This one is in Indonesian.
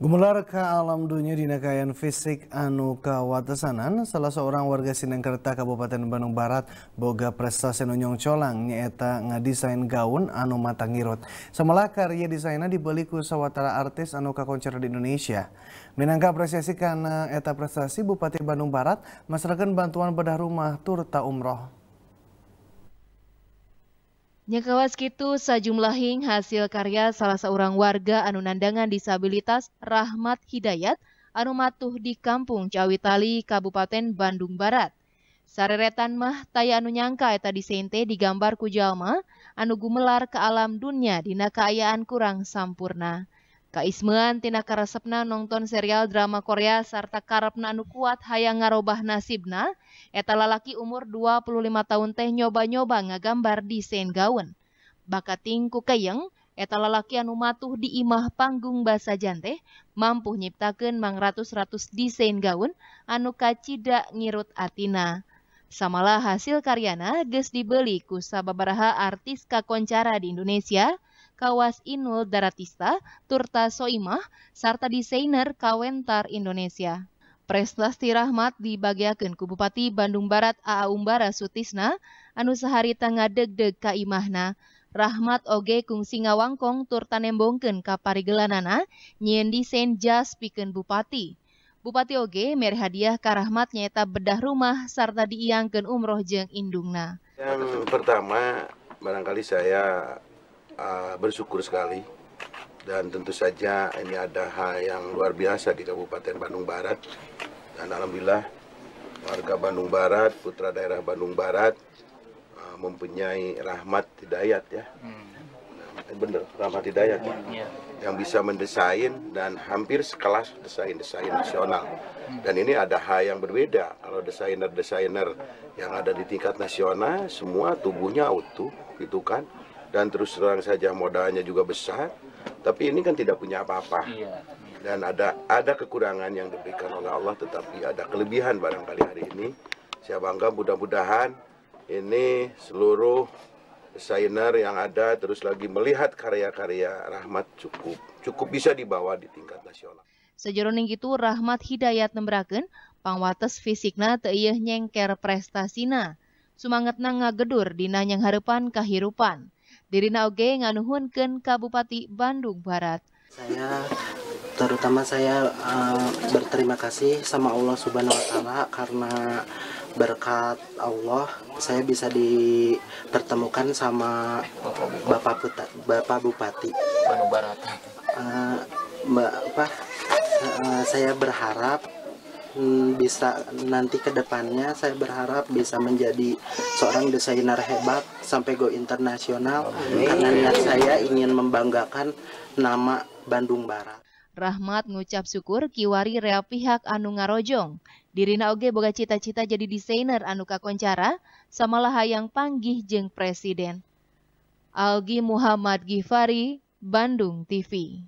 Gemelar ke alam dunia di nakayan fisik anu kawatesanan, salah seorang warga Sinengkerta Kabupaten Bandung Barat boga prestasi nonyong colang nyaeta ngadesain gaun anu matangirot. Samalah karya desainnya dibeli ku sawatara artis anu kakoncer di Indonesia. Menangkap apresiasi karena eta prestasi Bupati Bandung Barat, masyarakat bantuan bedah rumah turta umroh. Nyekawas kitu sajumlahing hasil karya salah seorang warga anu nandangan disabilitas Rahmat Hidayat anu di kampung Cawitali, Kabupaten Bandung Barat. Sareretan mah taya anu nyangka eta disente digambar ku jalma anu gumelar ke alam dunia dina kaayaan kurang sampurna. Kaismean tina karesepna nonton serial drama Korea sarta karepna anu kuat hayang ngarobah nasibna, eta lalaki umur 25 tahun teh nyoba-nyoba ngagambar desain gaun. Bakating ku keyeng, eta lalaki anu matuh di imah panggung basa jante mampu nyiptakeun mang ratus-ratus desain gaun anu kacida ngirut atina. Samalah hasil karyana geus dibeli ku sababaraha artis kakoncara di Indonesia, Kawas Inul Daratista, Turta Soimah, serta desainer Kawentar Indonesia. Prestasi Rahmat dibagiakan ku Bupati Bandung Barat A.A. Umbara Sutisna, anu sehari tengah deg-deg ka Rahmat oge kung singawangkong turta nembongken ka parigelanana nyen desain jas pikeun Bupati. Bupati oge mere hadiah ka Rahmat nyaeta bedah rumah serta diiangkeun umroh jeung indungna. Yang pertama barangkali saya Ah, bersyukur sekali dan tentu saja ini ada hal yang luar biasa di Kabupaten Bandung Barat dan alhamdulillah warga Bandung Barat, putra daerah Bandung Barat uh, mempunyai rahmat hidayat ya. Hmm. bener, rahmat hidayat ya. Iya. Yang bisa mendesain dan hampir sekelas desain-desain nasional. Hmm. Dan ini ada hal yang berbeda. Kalau desainer-desainer yang ada di tingkat nasional semua tubuhnya utuh gitu kan dan terus terang saja modalnya juga besar tapi ini kan tidak punya apa-apa iya. dan ada ada kekurangan yang diberikan oleh Allah tetapi ada kelebihan barangkali hari ini saya bangga mudah-mudahan ini seluruh desainer yang ada terus lagi melihat karya-karya Rahmat cukup cukup bisa dibawa di tingkat nasional Sejeroning itu Rahmat Hidayat nembraken pangwates fisikna teu nyengker prestasina nang ngagedur dina nyang harapan kahirupan Dirina oge nganuhunkan Kabupati Bandung Barat. Saya terutama saya uh, berterima kasih sama Allah Subhanahu wa taala karena berkat Allah saya bisa dipertemukan sama Bapak Buta, Bapak Bupati Bandung Barat. Uh, Mbak apa? Uh, saya berharap Hmm, bisa nanti ke depannya saya berharap bisa menjadi seorang desainer hebat sampai go internasional karena niat saya ingin membanggakan nama Bandung Barat. Rahmat ngucap syukur kiwari rea pihak anu ngarojong. Dirina oge boga cita-cita jadi desainer anu kakoncara samalah hayang panggih jeng presiden. Algi Muhammad Gifari, Bandung TV.